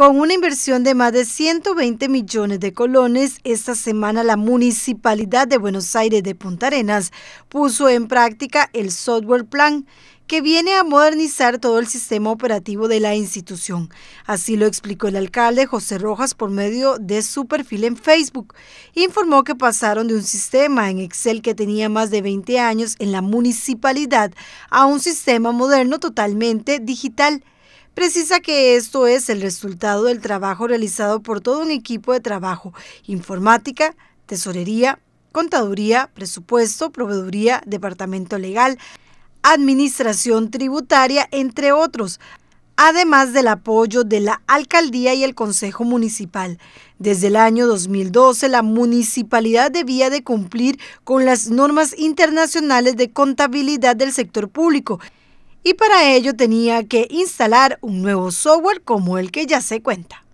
Con una inversión de más de 120 millones de colones, esta semana la Municipalidad de Buenos Aires de Punta Arenas puso en práctica el software plan que viene a modernizar todo el sistema operativo de la institución. Así lo explicó el alcalde José Rojas por medio de su perfil en Facebook. Informó que pasaron de un sistema en Excel que tenía más de 20 años en la municipalidad a un sistema moderno totalmente digital Precisa que esto es el resultado del trabajo realizado por todo un equipo de trabajo, informática, tesorería, contaduría, presupuesto, proveeduría, departamento legal, administración tributaria, entre otros, además del apoyo de la alcaldía y el Consejo Municipal. Desde el año 2012, la municipalidad debía de cumplir con las normas internacionales de contabilidad del sector público y para ello tenía que instalar un nuevo software como el que ya se cuenta.